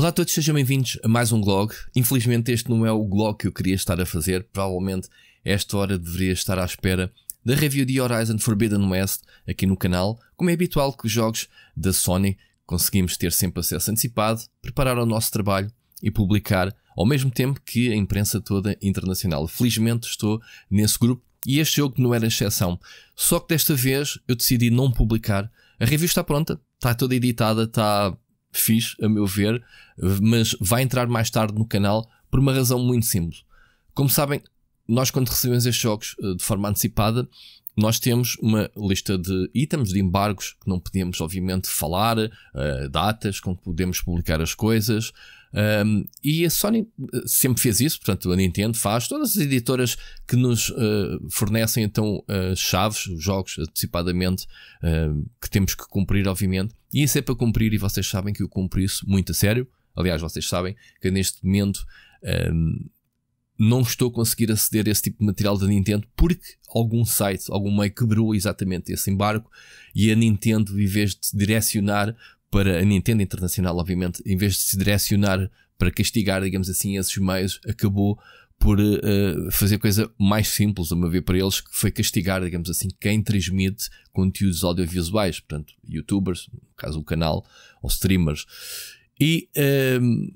Olá a todos, sejam bem-vindos a mais um blog. Infelizmente este não é o blog que eu queria estar a fazer, provavelmente esta hora deveria estar à espera da review de Horizon Forbidden West aqui no canal, como é habitual que os jogos da Sony conseguimos ter sempre acesso antecipado, preparar o nosso trabalho e publicar ao mesmo tempo que a imprensa toda internacional. Felizmente estou nesse grupo e este jogo não era exceção. Só que desta vez eu decidi não publicar. A review está pronta, está toda editada, está fixe, a meu ver, mas vai entrar mais tarde no canal por uma razão muito simples. Como sabem, nós quando recebemos estes jogos eh, de forma antecipada, nós temos uma lista de itens, de embargos, que não podemos, obviamente, falar, uh, datas com que podemos publicar as coisas, um, e a Sony eh, sempre fez isso, portanto, a Nintendo faz, todas as editoras que nos uh, fornecem então uh, chaves, jogos antecipadamente, uh, que temos que cumprir, obviamente, e isso é para cumprir, e vocês sabem que eu cumpri isso muito a sério. Aliás, vocês sabem que neste momento um, não estou a conseguir aceder a esse tipo de material da Nintendo porque algum site, algum meio quebrou exatamente esse embargo e a Nintendo, em vez de direcionar para a Nintendo Internacional, obviamente, em vez de se direcionar para castigar, digamos assim, esses meios, acabou por uh, fazer coisa mais simples, a meu ver, para eles, que foi castigar, digamos assim, quem transmite conteúdos audiovisuais, portanto, youtubers, no caso o canal, ou streamers. E uh,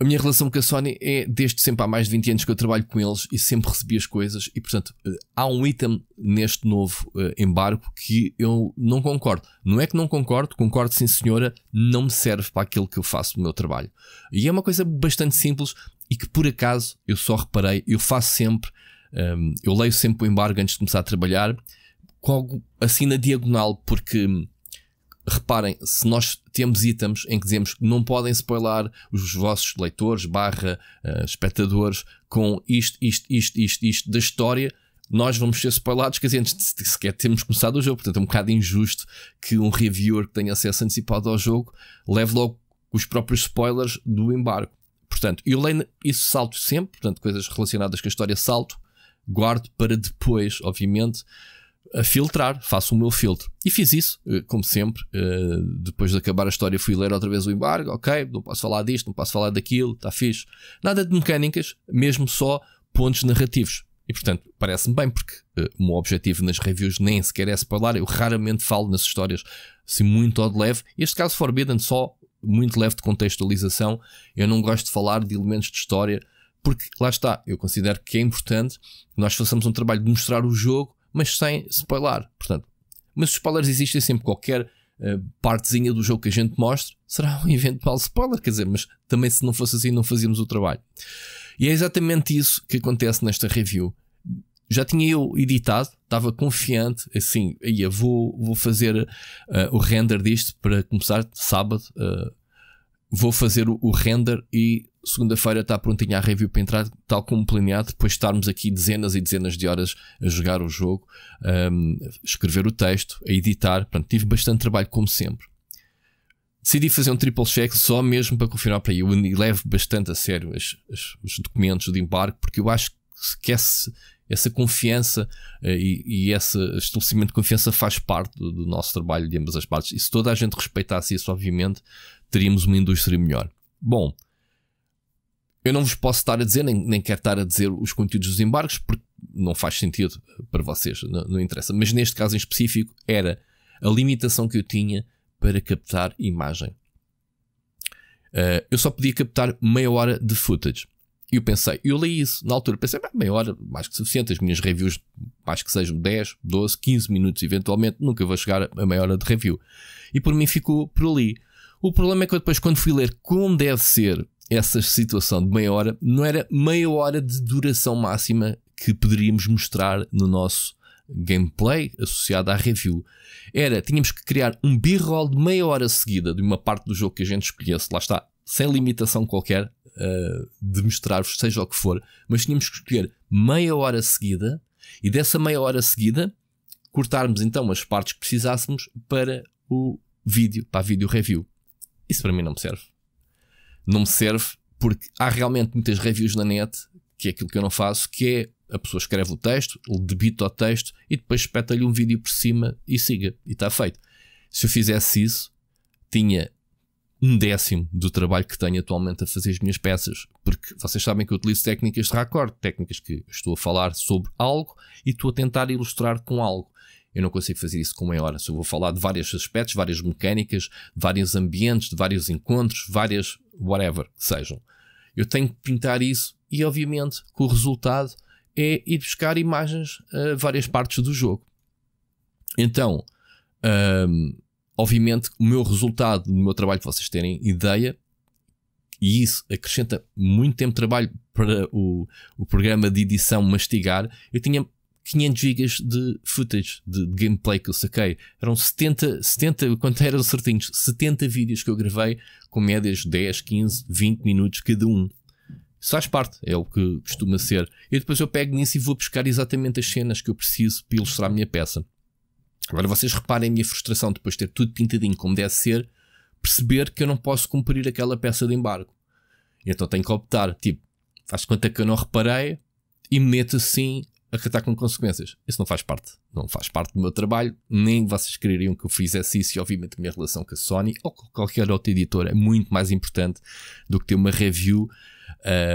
a minha relação com a Sony é desde sempre há mais de 20 anos que eu trabalho com eles e sempre recebi as coisas e portanto eh, há um item neste novo uh, embargo que eu não concordo. Não é que não concordo, concordo sim senhora, não me serve para aquilo que eu faço no meu trabalho. E é uma coisa bastante simples e que por acaso eu só reparei, eu faço sempre, um, ehm, eu leio sempre o embargo antes de começar a trabalhar, algo, assim na diagonal, porque hum, reparem, se nós temos itens em que dizemos que não podem spoiler os vossos leitores barra uh, espectadores com isto, isto, isto, isto, isto da história, nós vamos ser spoilados, quer dizer, antes de sequer termos começado o jogo. Portanto, é um bocado injusto que um reviewer que tenha acesso antecipado ao jogo leve logo os próprios spoilers do embargo. Portanto, eu leio isso salto sempre, portanto, coisas relacionadas com a história salto, guardo para depois, obviamente a filtrar, faço o meu filtro. E fiz isso, eh, como sempre. Eh, depois de acabar a história, fui ler outra vez o embargo. Ok, não posso falar disto, não posso falar daquilo, está fixe. Nada de mecânicas, mesmo só pontos narrativos. E portanto, parece-me bem, porque uh, o meu objetivo nas reviews nem sequer é falar Eu raramente falo nas histórias assim muito ao de leve. Este caso Forbidden, só muito leve de contextualização. Eu não gosto de falar de elementos de história, porque lá está, eu considero que é importante que nós façamos um trabalho de mostrar o jogo mas sem spoiler. Portanto, mas os spoilers existem sempre. Qualquer eh, partezinha do jogo que a gente mostre será um eventual spoiler. Quer dizer, mas também se não fosse assim, não fazíamos o trabalho. E é exatamente isso que acontece nesta review. Já tinha eu editado, estava confiante, assim, ia, vou, vou fazer uh, o render disto para começar sábado. Uh, vou fazer o, o render e segunda-feira está prontinha a review para entrar, tal como planeado, depois estarmos aqui dezenas e dezenas de horas a jogar o jogo, a escrever o texto, a editar. tive bastante trabalho, como sempre. Decidi fazer um triple check só mesmo para confirmar para aí. Eu levo bastante a sério as, as, os documentos de embarque, porque eu acho que esse, essa confiança eh, e, e, esse estabelecimento de confiança faz parte do, do nosso trabalho de ambas as partes. E se toda a gente respeitasse isso, obviamente, teríamos uma indústria melhor. Bom, eu não vos posso estar a dizer, nem, nem quero estar a dizer os conteúdos dos embargos, porque não faz sentido para vocês, não, não interessa. Mas neste caso em específico, era a limitação que eu tinha para captar imagem. Uh, eu só podia captar meia hora de footage. E eu pensei, eu li isso na altura, pensei, meia hora, mais que suficiente, as minhas reviews, mais que sejam 10, 12, 15 minutos eventualmente, nunca vou chegar a meia hora de review. E por mim ficou por ali. O problema é que eu depois, quando fui ler como deve ser essa situação de meia hora não era meia hora de duração máxima que poderíamos mostrar no nosso gameplay associado à review. Era, tínhamos que criar um b-roll de meia hora seguida de uma parte do jogo que a gente escolhesse, lá está, sem limitação qualquer uh, de mostrar-vos, seja o que for, mas tínhamos que escolher meia hora seguida e dessa meia hora seguida cortarmos então as partes que precisássemos para o vídeo, para a vídeo review. Isso para mim não me serve não me serve, porque há realmente muitas reviews na net, que é aquilo que eu não faço, que é a pessoa escreve o texto, debita o texto e depois espeta-lhe um vídeo por cima e siga, e está feito. Se eu fizesse isso, tinha um décimo do trabalho que tenho atualmente a fazer as minhas peças, porque vocês sabem que eu utilizo técnicas de raccord, técnicas que estou a falar sobre algo e estou a tentar ilustrar com algo. Eu não consigo fazer isso com meia hora. Se eu vou falar de vários aspectos, várias mecânicas, vários ambientes, de vários encontros, várias whatever que sejam. Eu tenho que pintar isso e, obviamente, que o resultado é ir buscar imagens a várias partes do jogo. Então, hum, obviamente, o meu resultado do meu trabalho, para vocês terem ideia, e isso acrescenta muito tempo de trabalho para o, o programa de edição mastigar. Eu tinha 500 GB de footage, de, de, gameplay que eu saquei. Eram 70, 70, quanto eram certinhos? 70 vídeos que eu gravei com médias de 10, 15, 20 minutos cada um. Isso faz parte, é o que costuma ser. E depois eu pego nisso e vou buscar exatamente as cenas que eu preciso para ilustrar a minha peça. Agora vocês reparem a minha frustração depois de ter tudo pintadinho como deve ser, perceber que eu não posso cumprir aquela peça de embargo. Então tenho que optar, tipo, faz conta que eu não reparei e meto assim acatar com consequências. Isso não faz parte. Não faz parte do meu trabalho, nem vocês quereriam que eu fizesse isso. E obviamente a minha relação com a Sony ou com qualquer outro editor é muito mais importante do que ter uma review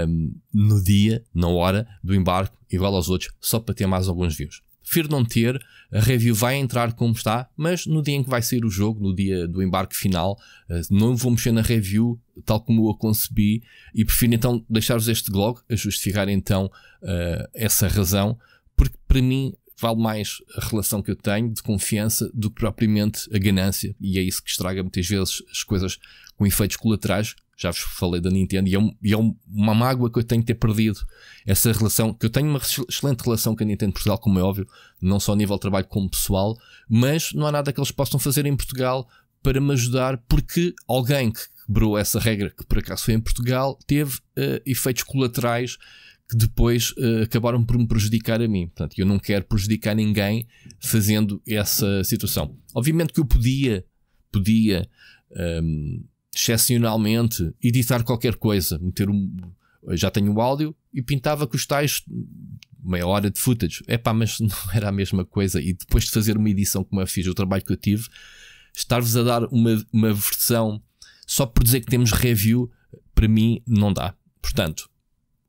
um, no dia, na hora do embarque, igual aos outros, só para ter mais alguns views prefiro não ter. A review vai entrar como está, mas no dia em que vai sair o jogo, no dia do embarque final, eh, não vou mexer na review tal como eu a concebi e prefiro então deixar-vos este blog a justificar então eh, essa razão, porque para mim vale mais a relação que eu tenho de confiança do que propriamente a ganância, e é isso que estraga muitas vezes as coisas com efeitos colaterais. Já vos falei da Nintendo e é, um, e é uma mágoa que eu tenho de ter perdido essa relação. Que eu tenho uma excelente relação com a Nintendo Portugal, como é óbvio, não só a nível de trabalho como pessoal, mas não há nada que eles possam fazer em Portugal para me ajudar, porque alguém que quebrou essa regra, que por acaso foi em Portugal, teve uh, efeitos colaterais que depois uh, acabaram por me prejudicar a mim. Portanto, eu não quero prejudicar ninguém fazendo essa situação. Obviamente que eu podia, podia um, ehm, excepcionalmente, editar qualquer coisa, meter um, já tenho o áudio e pintava com os tais meia hora de footage. É pá, mas não era a mesma coisa. E depois de fazer uma edição como eu fiz, o trabalho que eu tive, estar-vos a dar uma, uma versão só por dizer que temos review, para mim não dá. Portanto,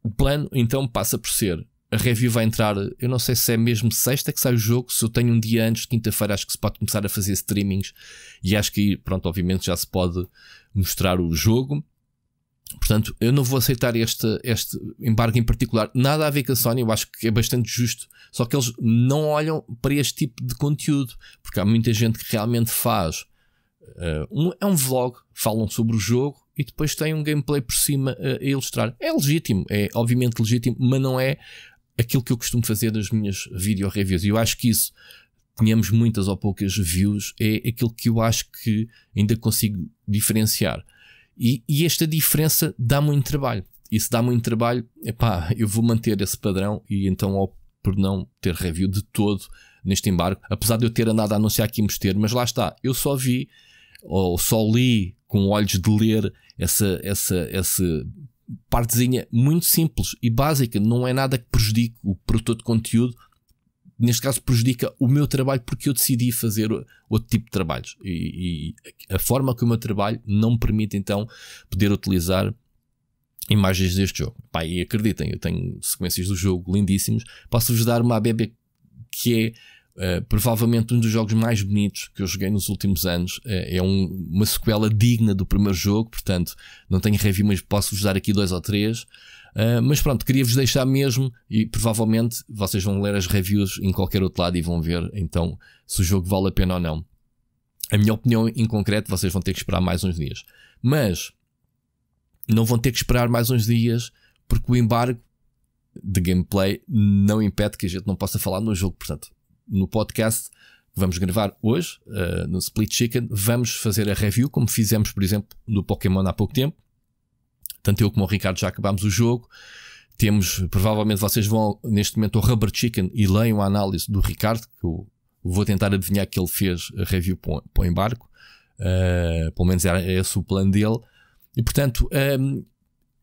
o plano então passa por ser a review vai entrar, eu não sei se é mesmo sexta que sai o jogo, se eu tenho um dia antes, quinta-feira, acho que se pode começar a fazer streamings e acho que, pronto, obviamente já se pode mostrar o jogo. Portanto, eu não vou aceitar este, este embargo em particular. Nada a ver com a Sony, eu acho que é bastante justo. Só que eles não olham para este tipo de conteúdo, porque há muita gente que realmente faz. Uh, um, é um vlog, falam sobre o jogo e depois tem um gameplay por cima eh, a ilustrar. É legítimo, é obviamente legítimo, mas não é aquilo que eu costumo fazer nas minhas video reviews. E eu acho que isso, tenhamos muitas ou poucas views, é aquilo que eu acho que ainda consigo diferenciar. E, e esta diferença dá muito trabalho. E se dá muito trabalho, epá, eu vou manter esse padrão e então opto por não ter review de todo neste embargo, apesar de eu ter andado a anunciar aqui mosteiro, mas lá está, eu só vi ou só li com olhos de ler essa, essa, esse partezinha muito simples e básica, não é nada que prejudique o produtor de conteúdo. Neste caso, prejudica o meu trabalho porque eu decidi fazer outro tipo de trabalhos. E, e a forma que o meu trabalho não me permite, então, poder utilizar imagens deste jogo. Pá, e acreditem, eu tenho sequências do jogo lindíssimas. Posso-vos dar uma ABB que é eh, provavelmente um dos jogos mais bonitos que eu joguei nos últimos anos. Uh, é um, uma sequela digna do primeiro jogo, portanto, não tenho review, mas posso-vos dar aqui dois ou três. Uh, mas pronto, queria-vos deixar mesmo, e provavelmente vocês vão ler as reviews em qualquer outro lado e vão ver então se o jogo vale a pena ou não. A minha opinião em concreto, vocês vão ter que esperar mais uns dias. Mas não vão ter que esperar mais uns dias, porque o embargo de gameplay não impede que a gente não possa falar no jogo. Portanto, no podcast que vamos gravar hoje, uh, no Split Chicken, vamos fazer a review, como fizemos, por exemplo, no Pokémon há pouco tempo. Tanto eu como o Ricardo já acabámos o jogo. Temos, provavelmente vocês vão neste momento ao Rubber Chicken e leiam a análise do Ricardo, que eu vou tentar adivinhar que ele fez a review para o embarco. Uh, eh, pelo menos era esse o plano dele. E portanto, um, ehm,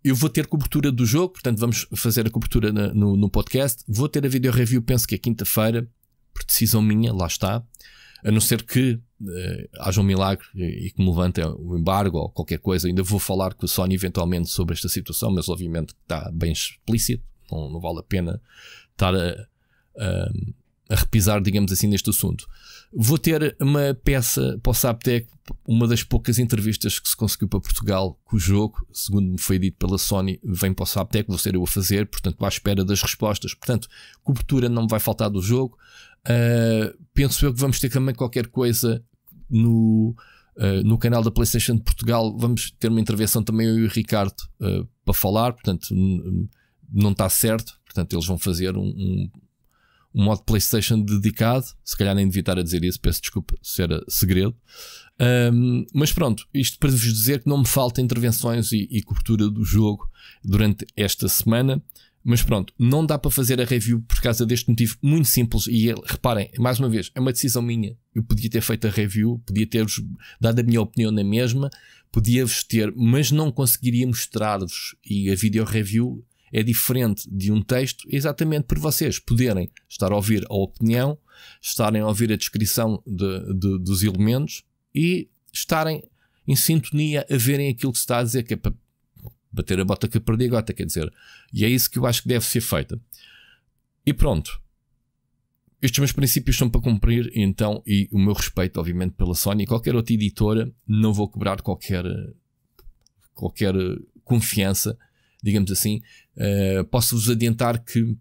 eu vou ter cobertura do jogo, portanto, vamos fazer a cobertura na, no, no, podcast. Vou ter a video review, penso que é quinta-feira por decisão minha, lá está, a não ser que uh, haja um milagre e que me levante o embargo ou qualquer coisa. Ainda vou falar com a Sony eventualmente sobre esta situação, mas obviamente está bem explícito, não, não vale a pena estar a, a, a, repisar, digamos assim, neste assunto. Vou ter uma peça para o Saptec, uma das poucas entrevistas que se conseguiu para Portugal, com o jogo, segundo me foi dito pela Sony, vem para o Saptec, vou ser eu a fazer, portanto, à espera das respostas. Portanto, cobertura não me vai faltar do jogo. Uh, penso eu que vamos ter também qualquer coisa no, uh, no canal da PlayStation de Portugal. Vamos ter uma intervenção também eu e o Ricardo uh, para falar. Portanto, não está certo. Portanto, eles vão fazer um, um, um, modo PlayStation dedicado. Se calhar nem devia estar a dizer isso. Peço desculpa se era segredo. Um, mas pronto, isto para vos dizer que não me falta intervenções e, e cobertura do jogo durante esta semana. Mas pronto, não dá para fazer a review por causa deste motivo muito simples. E reparem, mais uma vez, é uma decisão minha. Eu podia ter feito a review, podia ter-vos dado a minha opinião na mesma, podia-vos ter, mas não conseguiria mostrar-vos. E a video review é diferente de um texto exatamente por vocês poderem estar a ouvir a opinião, estarem a ouvir a descrição de, de, dos elementos e estarem em sintonia a verem aquilo que se está a dizer, que é para Bater a bota que perdi a gota, quer dizer. E é isso que eu acho que deve ser feito. E pronto. Estes meus princípios são para cumprir, então, e o meu respeito, obviamente, pela Sony e qualquer outra editora, não vou cobrar qualquer, qualquer confiança, digamos assim. Uh, Posso-vos adiantar que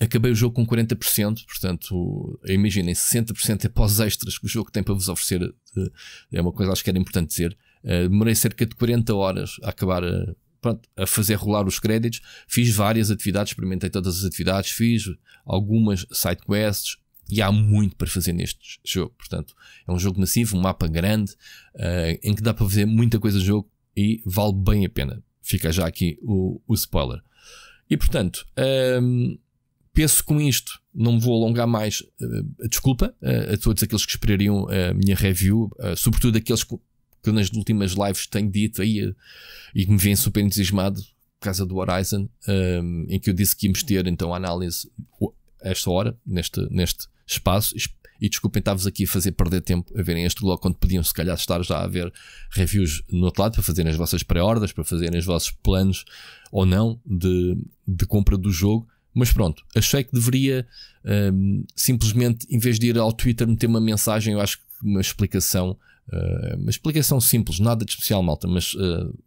acabei o jogo com 40%, portanto, imaginem, 60% é pós extras que o jogo tem para vos oferecer. Eh, é uma coisa acho que era importante dizer. Eh, demorei cerca de 40 horas a acabar a, eh, pronto, a fazer rolar os créditos. Fiz várias atividades, experimentei todas as atividades, fiz algumas side quests e há muito para fazer neste jogo. Portanto, é um jogo massivo, um mapa grande, uh, em que dá para fazer muita coisa jogo e vale bem a pena. Fica já aqui o, o spoiler. E portanto, um, ehm, penso com isto, não me vou alongar mais. Uh, desculpa uh, a todos aqueles que esperariam a minha review, sobretudo aqueles que que nas últimas lives tenho dito aí eh, e que me vem super entusiasmado por causa do Horizon, um, ehm, em que eu disse que íamos ter então a análise esta hora, neste, neste espaço. E desculpem estar-vos aqui a fazer perder tempo a verem este blog, quando podiam se calhar estar já a ver reviews no outro lado para fazerem as vossas pré ordas para fazerem os vossos planos ou não de, de compra do jogo. Mas pronto, achei que deveria um, ehm, simplesmente, em vez de ir ao Twitter meter uma mensagem, eu acho que uma explicação eh, uma explicação simples, nada de especial, malta, mas uh,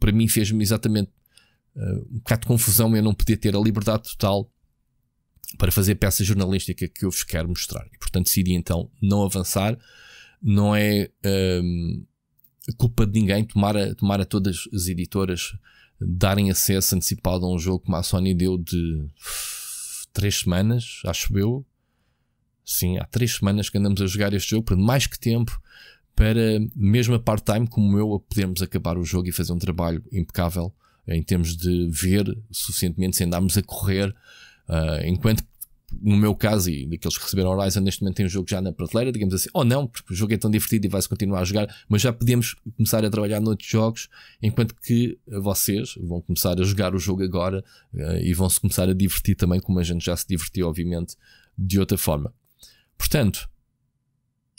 para mim fez-me exatamente uh, um bocado de confusão eu não poder ter a liberdade total para fazer peça jornalística que eu vos quero mostrar. E portanto decidi então não avançar. Não é um, ehm, culpa de ninguém tomar a, tomar a todas as editoras darem acesso antecipado a um jogo como a Sony deu de três semanas, acho eu. Sim, há três semanas que andamos a jogar este jogo, por mais que tempo para, mesmo a part-time como eu, a podermos acabar o jogo e fazer um trabalho impecável em termos de ver suficientemente sem andarmos a correr. Uh, enquanto no meu caso, e daqueles que receberam Horizon, neste momento tem um jogo já na prateleira, digamos assim, ou oh, não, porque o jogo é tão divertido e vai-se continuar a jogar, mas já podemos começar a trabalhar noutros jogos, enquanto que vocês vão começar a jogar o jogo agora uh, e vão-se começar a divertir também, como a gente já se divertiu, obviamente, de outra forma. Portanto,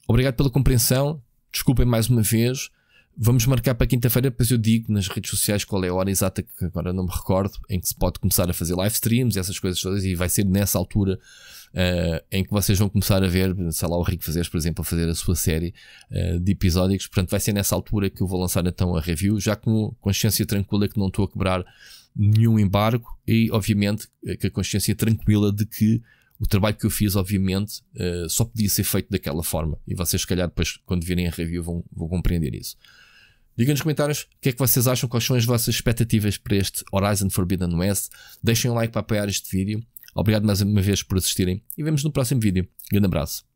obrigado pela compreensão. Desculpem mais uma vez. Vamos marcar para quinta-feira, depois eu digo nas redes sociais qual é a hora exata, que agora não me recordo, em que se pode começar a fazer live streams e essas coisas todas, e vai ser nessa altura uh, em que vocês vão começar a ver, sei lá, o Rico Fazeres, por exemplo, a fazer a sua série uh, de episódicos. Portanto, vai ser nessa altura que eu vou lançar então a review, já com consciência tranquila que não estou a quebrar nenhum embargo e, obviamente, eh, com a consciência tranquila de que o trabalho que eu fiz, obviamente, uh, só podia ser feito daquela forma. E vocês, se calhar, depois, quando virem a review, vão, vão compreender isso. Digam nos comentários o que é que vocês acham, quais são as vossas expectativas para este Horizon Forbidden West. Deixem um like para apoiar este vídeo. Obrigado mais uma vez por assistirem e vemos no próximo vídeo. Grande abraço.